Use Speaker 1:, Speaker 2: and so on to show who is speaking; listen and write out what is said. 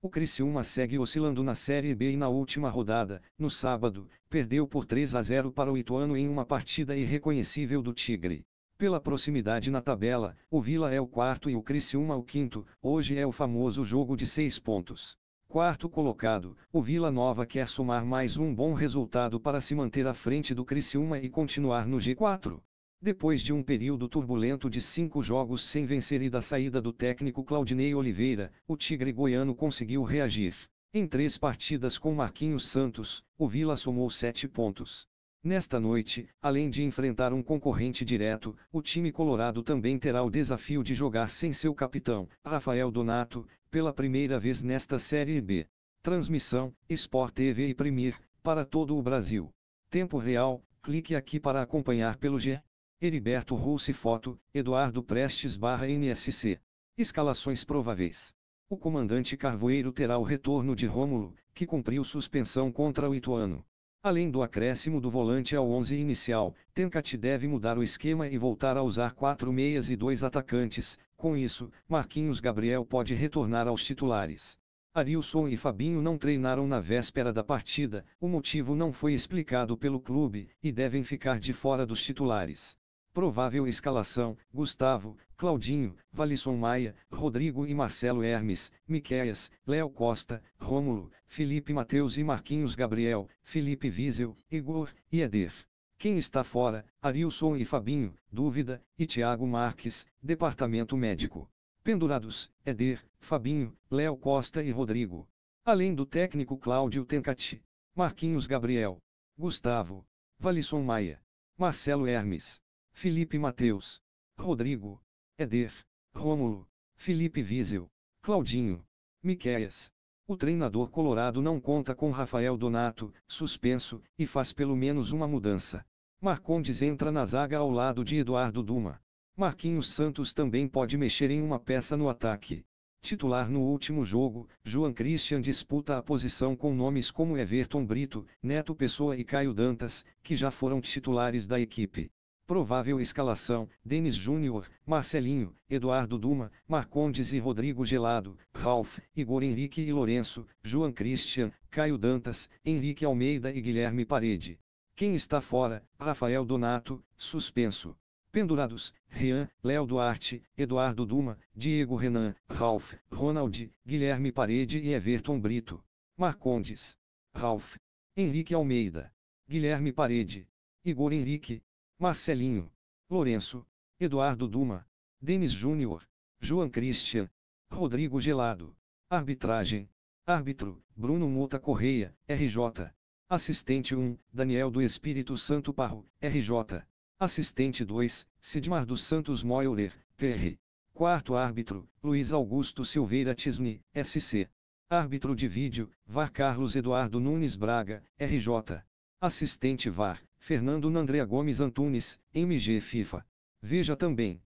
Speaker 1: O Criciúma segue oscilando na Série B e na última rodada, no sábado, perdeu por 3 a 0 para o Ituano em uma partida irreconhecível do Tigre. Pela proximidade na tabela, o Vila é o quarto e o Criciúma o quinto, hoje é o famoso jogo de seis pontos. Quarto colocado, o Vila Nova quer somar mais um bom resultado para se manter à frente do Criciúma e continuar no G4. Depois de um período turbulento de cinco jogos sem vencer e da saída do técnico Claudinei Oliveira, o Tigre goiano conseguiu reagir. Em três partidas com Marquinhos Santos, o Vila somou sete pontos. Nesta noite, além de enfrentar um concorrente direto, o time colorado também terá o desafio de jogar sem seu capitão, Rafael Donato, pela primeira vez nesta Série B. Transmissão: Sport TV e Premier, para todo o Brasil. Tempo real, clique aqui para acompanhar pelo G. Heriberto Rousse Foto, Eduardo Prestes barra NSC. Escalações prováveis. O comandante Carvoeiro terá o retorno de Rômulo, que cumpriu suspensão contra o Ituano. Além do acréscimo do volante ao 11 inicial, Tencati deve mudar o esquema e voltar a usar quatro meias e dois atacantes, com isso, Marquinhos Gabriel pode retornar aos titulares. Arilson e Fabinho não treinaram na véspera da partida, o motivo não foi explicado pelo clube, e devem ficar de fora dos titulares. Provável escalação: Gustavo, Claudinho, Valisson Maia, Rodrigo e Marcelo Hermes, Miqueias, Léo Costa, Rômulo, Felipe Mateus e Marquinhos Gabriel, Felipe Wiesel, Igor e Eder. Quem está fora? Arilson e Fabinho, dúvida, e Tiago Marques, departamento médico. Pendurados, Eder, Fabinho, Léo Costa e Rodrigo. Além do técnico Cláudio Tencati, Marquinhos Gabriel, Gustavo, Valisson Maia, Marcelo Hermes. Felipe Mateus, Rodrigo, Eder, Rômulo, Felipe Wiesel, Claudinho, Miqueias. O treinador colorado não conta com Rafael Donato, suspenso, e faz pelo menos uma mudança. Marcondes entra na zaga ao lado de Eduardo Duma. Marquinhos Santos também pode mexer em uma peça no ataque. Titular no último jogo, João Christian disputa a posição com nomes como Everton Brito, Neto Pessoa e Caio Dantas, que já foram titulares da equipe. Provável escalação: Denis Júnior, Marcelinho, Eduardo Duma, Marcondes e Rodrigo Gelado, Ralph, Igor Henrique e Lourenço, João Christian, Caio Dantas, Henrique Almeida e Guilherme Parede. Quem está fora? Rafael Donato, suspenso. Pendurados, Rian, Léo Duarte, Eduardo Duma, Diego Renan, Ralph, Ronald, Guilherme Parede e Everton Brito. Marcondes. Ralph. Henrique Almeida. Guilherme Parede. Igor Henrique, Marcelinho, Lourenço, Eduardo Duma, Denis Júnior, João Cristian, Rodrigo Gelado. Arbitragem. Árbitro, Bruno Muta Correia, RJ. Assistente 1, Daniel do Espírito Santo Parro, RJ. Assistente 2, Sidmar dos Santos Moirer, PR. Quarto árbitro, Luiz Augusto Silveira Tisni, SC. Árbitro de vídeo, VAR Carlos Eduardo Nunes Braga, RJ. Assistente VAR, Fernando Nandrea Gomes Antunes, MG FIFA. Veja também.